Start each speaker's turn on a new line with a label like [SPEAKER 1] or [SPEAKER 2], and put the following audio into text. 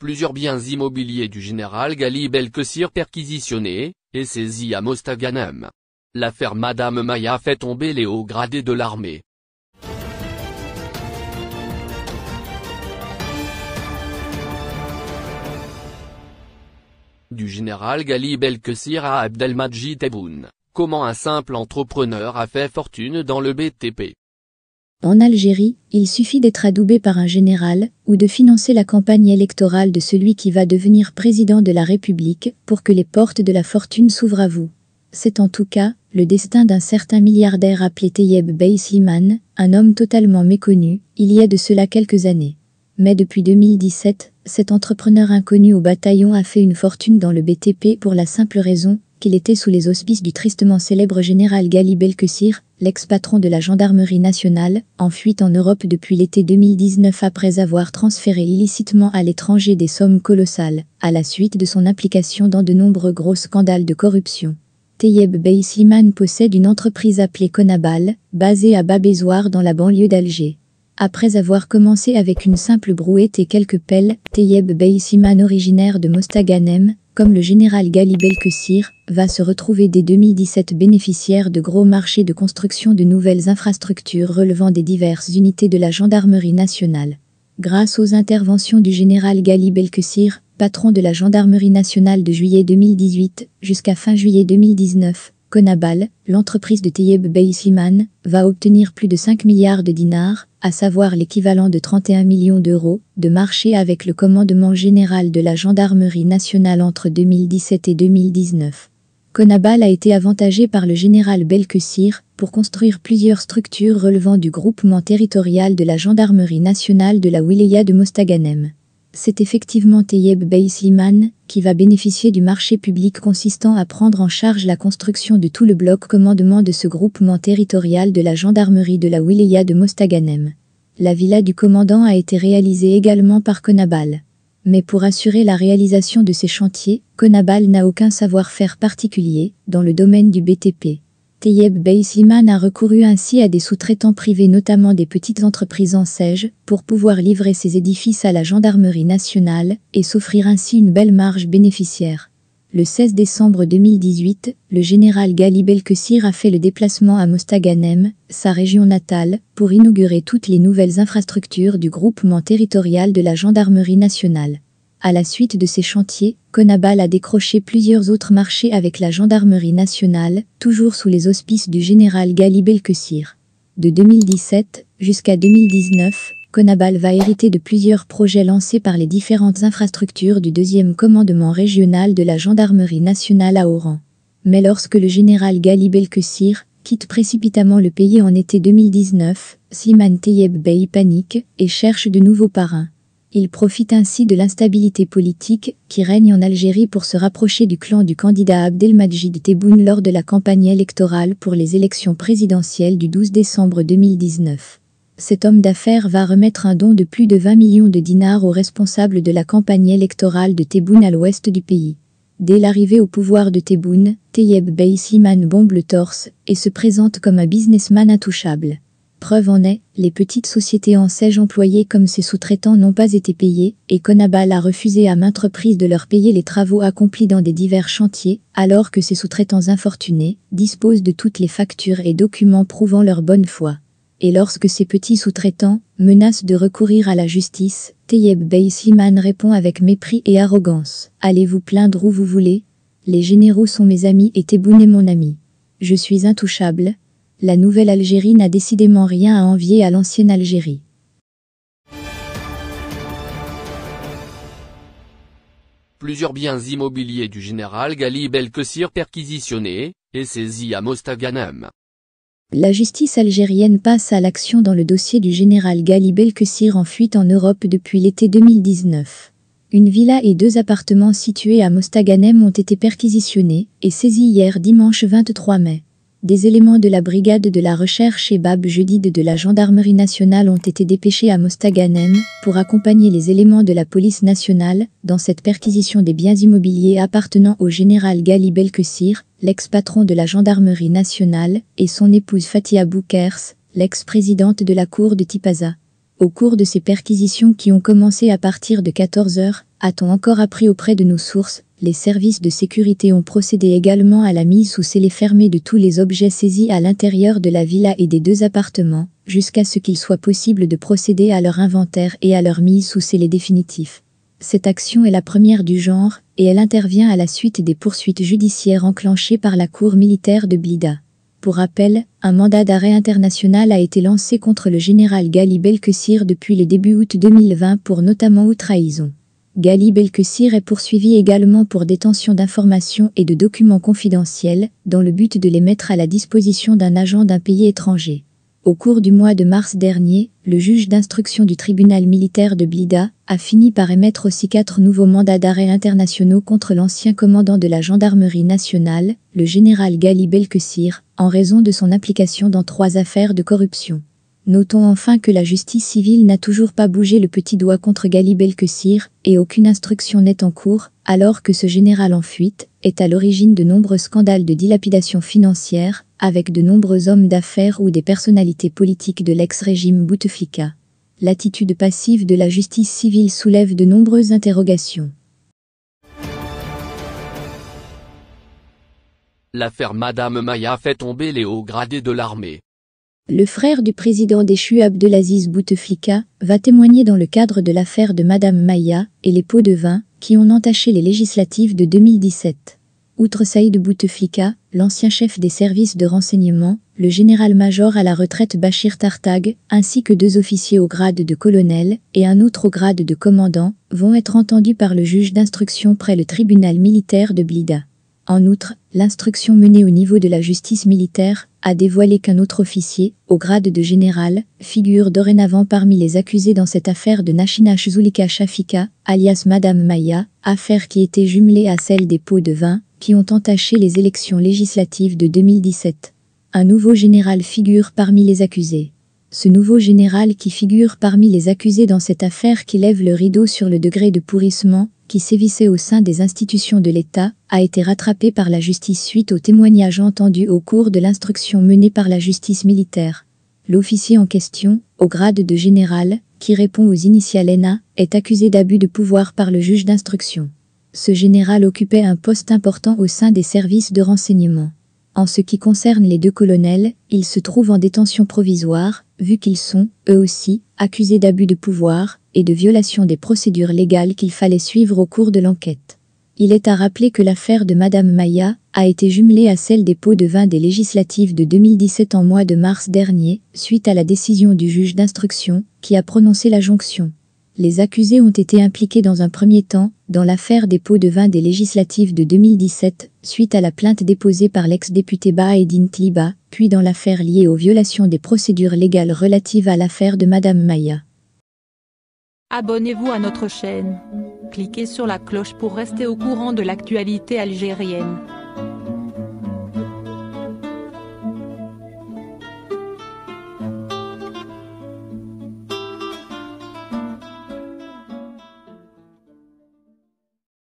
[SPEAKER 1] Plusieurs biens immobiliers du général el Kessir perquisitionnés, et saisis à Mostaganem. L'affaire Madame Maya fait tomber les hauts gradés de l'armée. du général Gali Belkessir à Abdelmajid Tebboune, comment un simple entrepreneur a fait fortune dans le BTP. En Algérie, il suffit d'être adoubé par un général ou de financer la campagne électorale de celui qui va devenir président de la République pour que les portes de la fortune s'ouvrent à vous. C'est en tout cas le destin d'un certain milliardaire appelé Teyeb Bey un homme totalement méconnu, il y a de cela quelques années. Mais depuis 2017, cet entrepreneur inconnu au bataillon a fait une fortune dans le BTP pour la simple raison qu'il était sous les auspices du tristement célèbre général Gali Belkessir, l'ex-patron de la gendarmerie nationale, en fuite en Europe depuis l'été 2019 après avoir transféré illicitement à l'étranger des sommes colossales, à la suite de son implication dans de nombreux gros scandales de corruption. Tayeb Beysliman possède une entreprise appelée Conabal, basée à Babézoir dans la banlieue d'Alger. Après avoir commencé avec une simple brouette et quelques pelles, Tayeb Beysliman originaire de Mostaganem, comme le général Gali Belkessir, va se retrouver dès 2017 bénéficiaire de gros marchés de construction de nouvelles infrastructures relevant des diverses unités de la gendarmerie nationale. Grâce aux interventions du général Gali Belkessir, patron de la gendarmerie nationale de juillet 2018 jusqu'à fin juillet 2019, Conabal, l'entreprise de Tayeb siman va obtenir plus de 5 milliards de dinars, à savoir l'équivalent de 31 millions d'euros, de marché avec le commandement général de la gendarmerie nationale entre 2017 et 2019. Conabal a été avantagé par le général Belkessir pour construire plusieurs structures relevant du groupement territorial de la gendarmerie nationale de la wilaya de Mostaganem c'est effectivement Teyeb Slimane qui va bénéficier du marché public consistant à prendre en charge la construction de tout le bloc commandement de ce groupement territorial de la gendarmerie de la wilaya de Mostaganem. La villa du commandant a été réalisée également par Konabal. Mais pour assurer la réalisation de ces chantiers, Konabal n'a aucun savoir-faire particulier dans le domaine du BTP. Tayeb Beysiman a recouru ainsi à des sous-traitants privés notamment des petites entreprises en siège, pour pouvoir livrer ses édifices à la gendarmerie nationale et s'offrir ainsi une belle marge bénéficiaire. Le 16 décembre 2018, le général Gali Belkessir a fait le déplacement à Mostaganem, sa région natale, pour inaugurer toutes les nouvelles infrastructures du groupement territorial de la gendarmerie nationale. À la suite de ces chantiers, Conabal a décroché plusieurs autres marchés avec la gendarmerie nationale, toujours sous les auspices du général Gali Belkessir. De 2017 jusqu'à 2019, Conabal va hériter de plusieurs projets lancés par les différentes infrastructures du deuxième commandement régional de la gendarmerie nationale à Oran. Mais lorsque le général Gali Belkessir quitte précipitamment le pays en été 2019, Siman Teyeb Bey panique et cherche de nouveaux parrains. Il profite ainsi de l'instabilité politique qui règne en Algérie pour se rapprocher du clan du candidat Abdelmajid Tebboune lors de la campagne électorale pour les élections présidentielles du 12 décembre 2019. Cet homme d'affaires va remettre un don de plus de 20 millions de dinars aux responsables de la campagne électorale de Tebboune à l'ouest du pays. Dès l'arrivée au pouvoir de Tebboune, Tayeb Bey Slimane bombe le torse et se présente comme un businessman intouchable. Preuve en est, les petites sociétés en siège employées comme ses sous-traitants n'ont pas été payées, et Conabal a refusé à maintes reprises de leur payer les travaux accomplis dans des divers chantiers, alors que ces sous-traitants infortunés disposent de toutes les factures et documents prouvant leur bonne foi. Et lorsque ces petits sous-traitants menacent de recourir à la justice, Tayeb Beysiman répond avec mépris et arrogance « Allez vous plaindre où vous voulez Les généraux sont mes amis et Tebboune est mon ami. Je suis intouchable, la nouvelle Algérie n'a décidément rien à envier à l'ancienne Algérie. Plusieurs biens immobiliers du général Ghali Belkessir perquisitionnés, et saisis à Mostaganem. La justice algérienne passe à l'action dans le dossier du général Gali Belkessir en fuite en Europe depuis l'été 2019. Une villa et deux appartements situés à Mostaganem ont été perquisitionnés et saisis hier dimanche 23 mai des éléments de la brigade de la recherche et Bab Judid de la gendarmerie nationale ont été dépêchés à Mostaganem pour accompagner les éléments de la police nationale dans cette perquisition des biens immobiliers appartenant au général Gali Belkessir, l'ex-patron de la gendarmerie nationale, et son épouse Fatia Boukers, l'ex-présidente de la cour de Tipaza. Au cours de ces perquisitions qui ont commencé à partir de 14 heures, a-t-on encore appris auprès de nos sources, les services de sécurité ont procédé également à la mise sous scellé fermée de tous les objets saisis à l'intérieur de la villa et des deux appartements, jusqu'à ce qu'il soit possible de procéder à leur inventaire et à leur mise sous scellé définitif. Cette action est la première du genre, et elle intervient à la suite des poursuites judiciaires enclenchées par la Cour militaire de Blida. Pour rappel, un mandat d'arrêt international a été lancé contre le général Ghali Belkessir depuis le début août 2020 pour notamment haute trahison. Gali Belkessir est poursuivi également pour détention d'informations et de documents confidentiels dans le but de les mettre à la disposition d'un agent d'un pays étranger. Au cours du mois de mars dernier, le juge d'instruction du tribunal militaire de Blida a fini par émettre aussi quatre nouveaux mandats d'arrêt internationaux contre l'ancien commandant de la gendarmerie nationale, le général Gali Belkessir, en raison de son implication dans trois affaires de corruption. Notons enfin que la justice civile n'a toujours pas bougé le petit doigt contre Gali Belkessir et aucune instruction n'est en cours, alors que ce général en fuite est à l'origine de nombreux scandales de dilapidation financière, avec de nombreux hommes d'affaires ou des personnalités politiques de l'ex-régime Bouteflika. L'attitude passive de la justice civile soulève de nombreuses interrogations. L'affaire Madame Maya fait tomber les hauts gradés de l'armée. Le frère du président déchu Abdelaziz Bouteflika va témoigner dans le cadre de l'affaire de Madame Maya et les pots de vin qui ont entaché les législatives de 2017. Outre Saïd Bouteflika, l'ancien chef des services de renseignement, le général-major à la retraite Bachir Tartag, ainsi que deux officiers au grade de colonel et un autre au grade de commandant, vont être entendus par le juge d'instruction près le tribunal militaire de Blida. En outre, l'instruction menée au niveau de la justice militaire a dévoilé qu'un autre officier, au grade de général, figure dorénavant parmi les accusés dans cette affaire de Nashina Shzulika Shafika, alias Madame Maya, affaire qui était jumelée à celle des pots de vin, qui ont entaché les élections législatives de 2017. Un nouveau général figure parmi les accusés. Ce nouveau général qui figure parmi les accusés dans cette affaire qui lève le rideau sur le degré de pourrissement qui sévissait au sein des institutions de l'État a été rattrapé par la justice suite aux témoignages entendus au cours de l'instruction menée par la justice militaire. L'officier en question, au grade de général, qui répond aux initiales NA, est accusé d'abus de pouvoir par le juge d'instruction ce général occupait un poste important au sein des services de renseignement. En ce qui concerne les deux colonels, ils se trouvent en détention provisoire, vu qu'ils sont, eux aussi, accusés d'abus de pouvoir et de violation des procédures légales qu'il fallait suivre au cours de l'enquête. Il est à rappeler que l'affaire de Madame Maya a été jumelée à celle des pots de vin des législatives de 2017 en mois de mars dernier, suite à la décision du juge d'instruction qui a prononcé la jonction les accusés ont été impliqués dans un premier temps dans l'affaire des pots de vin des législatives de 2017, suite à la plainte déposée par l'ex-député Baedine Tliba, puis dans l'affaire liée aux violations des procédures légales relatives à l'affaire de Madame Maya. Abonnez-vous à notre chaîne. Cliquez sur la cloche pour rester au courant de l'actualité algérienne.